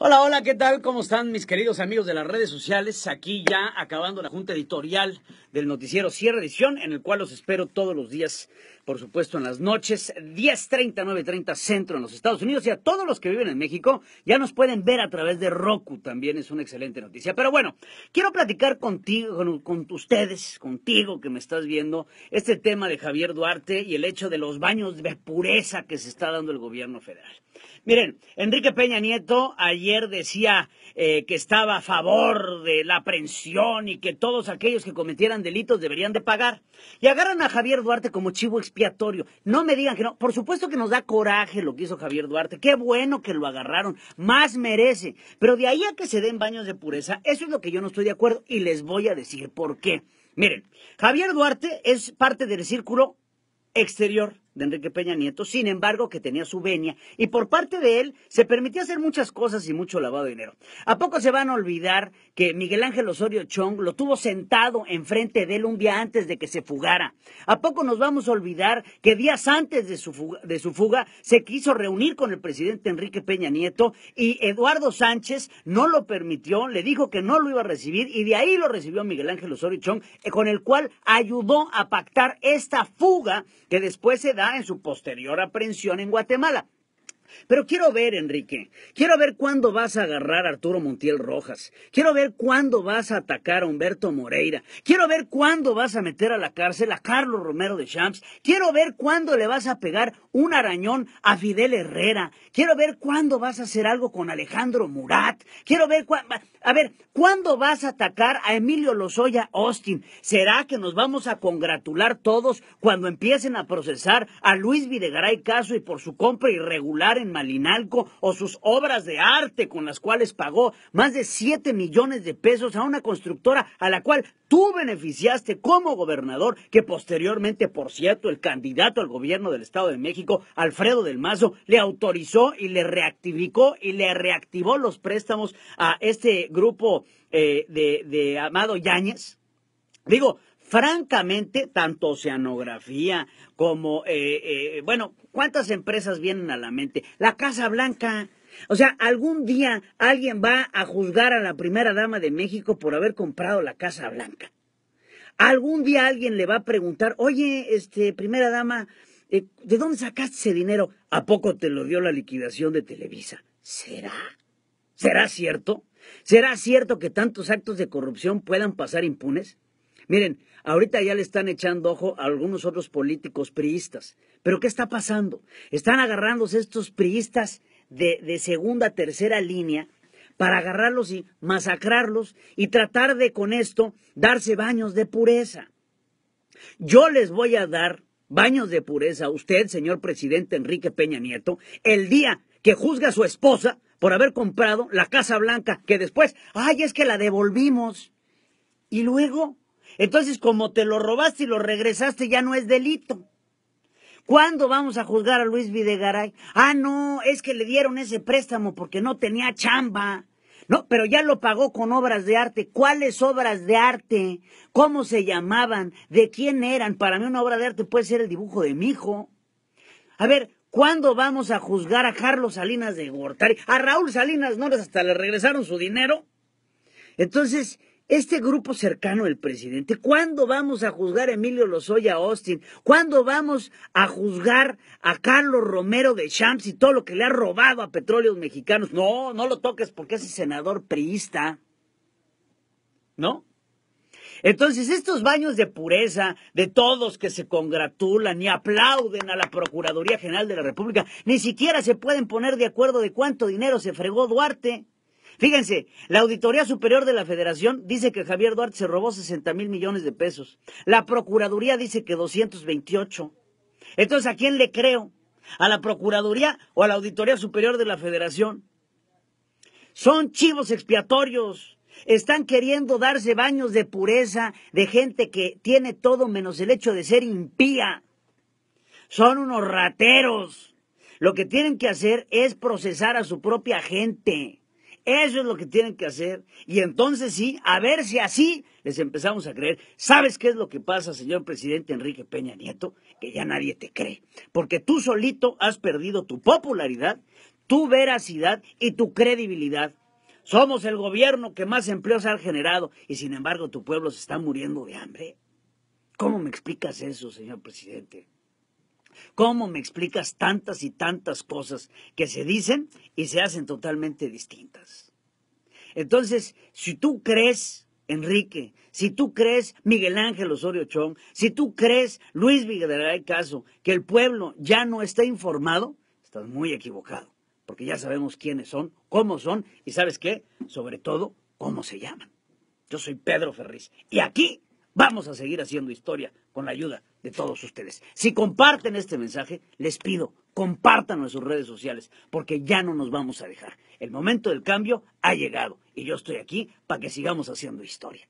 Hola, hola, ¿qué tal? ¿Cómo están mis queridos amigos de las redes sociales? Aquí ya acabando la junta editorial del noticiero Cierre Edición, en el cual los espero todos los días, por supuesto en las noches, 10.30, 9.30 centro en los Estados Unidos y a todos los que viven en México ya nos pueden ver a través de Roku, también es una excelente noticia. Pero bueno, quiero platicar contigo, con, ustedes, contigo que me estás viendo, este tema de Javier Duarte y el hecho de los baños de pureza que se está dando el gobierno federal. Miren, Enrique Peña Nieto ayer decía eh, que estaba a favor de la aprehensión y que todos aquellos que cometieran delitos deberían de pagar. Y agarran a Javier Duarte como chivo expiatorio. No me digan que no. Por supuesto que nos da coraje lo que hizo Javier Duarte. Qué bueno que lo agarraron. Más merece. Pero de ahí a que se den baños de pureza, eso es lo que yo no estoy de acuerdo y les voy a decir por qué. Miren, Javier Duarte es parte del círculo exterior Enrique Peña Nieto, sin embargo que tenía su venia, y por parte de él se permitió hacer muchas cosas y mucho lavado de dinero. ¿A poco se van a olvidar que Miguel Ángel Osorio Chong lo tuvo sentado enfrente de él un día antes de que se fugara? ¿A poco nos vamos a olvidar que días antes de su de su fuga se quiso reunir con el presidente Enrique Peña Nieto y Eduardo Sánchez no lo permitió, le dijo que no lo iba a recibir y de ahí lo recibió Miguel Ángel Osorio Chong, eh, con el cual ayudó a pactar esta fuga que después se da en su posterior aprehensión en Guatemala. Pero quiero ver, Enrique, quiero ver cuándo vas a agarrar a Arturo Montiel Rojas, quiero ver cuándo vas a atacar a Humberto Moreira, quiero ver cuándo vas a meter a la cárcel a Carlos Romero de Champs, quiero ver cuándo le vas a pegar un arañón a Fidel Herrera, quiero ver cuándo vas a hacer algo con Alejandro Murat, quiero ver cuándo, a ver, cuándo vas a atacar a Emilio Lozoya Austin, ¿será que nos vamos a congratular todos cuando empiecen a procesar a Luis Videgaray Caso y por su compra irregular en Malinalco o sus obras de arte con las cuales pagó más de 7 millones de pesos a una constructora a la cual tú beneficiaste como gobernador, que posteriormente, por cierto, el candidato al gobierno del Estado de México, Alfredo del Mazo, le autorizó y le reactivó y le reactivó los préstamos a este grupo eh, de, de Amado Yáñez. Digo, Francamente, tanto oceanografía como, eh, eh, bueno, ¿cuántas empresas vienen a la mente? La Casa Blanca. O sea, algún día alguien va a juzgar a la primera dama de México por haber comprado la Casa Blanca. Algún día alguien le va a preguntar, oye, este, primera dama, eh, ¿de dónde sacaste ese dinero? ¿A poco te lo dio la liquidación de Televisa? ¿Será? ¿Será cierto? ¿Será cierto que tantos actos de corrupción puedan pasar impunes? Miren, ahorita ya le están echando ojo a algunos otros políticos priistas. Pero ¿qué está pasando? Están agarrándose estos priistas de, segunda, tercera línea para agarrarlos y masacrarlos y tratar de con esto darse baños de pureza. Yo les voy a dar baños de pureza a usted, señor presidente Enrique Peña Nieto, el día que juzga a su esposa por haber comprado la Casa Blanca, que después, ay, es que la devolvimos. Y luego, entonces, como te lo robaste y lo regresaste, ya no es delito. ¿Cuándo vamos a juzgar a Luis Videgaray? Ah, no, es que le dieron ese préstamo porque no tenía chamba. No, pero ya lo pagó con obras de arte. ¿Cuáles obras de arte? ¿Cómo se llamaban? ¿De quién eran? Para mí una obra de arte puede ser el dibujo de mi hijo. A ver, ¿cuándo vamos a juzgar a Carlos Salinas de Gortari? A Raúl Salinas no hasta le regresaron su dinero. Entonces, este grupo cercano al presidente, ¿cuándo vamos a juzgar a Emilio Lozoya Austin? ¿Cuándo vamos a juzgar a Carlos Romero de Champs y todo lo que le ha robado a petróleos mexicanos? No, no lo toques porque es senador priista. ¿No? Entonces, estos baños de pureza de todos que se congratulan y aplauden a la Procuraduría General de la República, ni siquiera se pueden poner de acuerdo de cuánto dinero se fregó Duarte. Fíjense, la Auditoría Superior de la Federación dice que Javier Duarte se robó 60 mil millones de pesos. La Procuraduría dice que 228. Entonces, ¿a quién le creo? ¿A la Procuraduría o a la Auditoría Superior de la Federación? Son chivos expiatorios. Están queriendo darse baños de pureza de gente que tiene todo menos el hecho de ser impía. Son unos rateros. Lo que tienen que hacer es procesar a su propia gente. Eso es lo que tienen que hacer. Y entonces sí, a ver si así les empezamos a creer. ¿Sabes qué es lo que pasa, señor presidente Enrique Peña Nieto? Que ya nadie te cree. Porque tú solito has perdido tu popularidad, tu veracidad y tu credibilidad. Somos el gobierno que más empleos ha generado y sin embargo tu pueblo se está muriendo de hambre. ¿Cómo me explicas eso, señor presidente? ¿Cómo me explicas tantas y tantas cosas que se dicen y se hacen totalmente distintas? Entonces, si tú crees, Enrique, si tú crees, Miguel Ángel Osorio Chong, si tú crees, Luis del Caso, que el pueblo ya no está informado, estás muy equivocado, porque ya sabemos quiénes son, cómo son y sabes qué, sobre todo, cómo se llaman. Yo soy Pedro Ferriz y aquí Vamos a seguir haciendo historia con la ayuda de todos ustedes. Si comparten este mensaje, les pido, compártanlo en sus redes sociales, porque ya no nos vamos a dejar. El momento del cambio ha llegado y yo estoy aquí para que sigamos haciendo historia.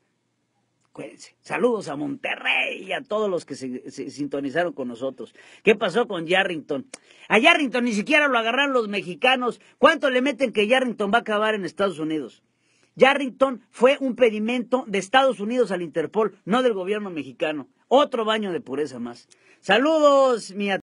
Cuídense. Saludos a Monterrey y a todos los que se, sintonizaron con nosotros. ¿Qué pasó con Yarrington? A Yarrington ni siquiera lo agarraron los mexicanos. ¿Cuánto le meten que Yarrington va a acabar en Estados Unidos? Yarrington fue un pedimento de Estados Unidos al Interpol, no del gobierno mexicano. Otro baño de pureza más. Saludos, mi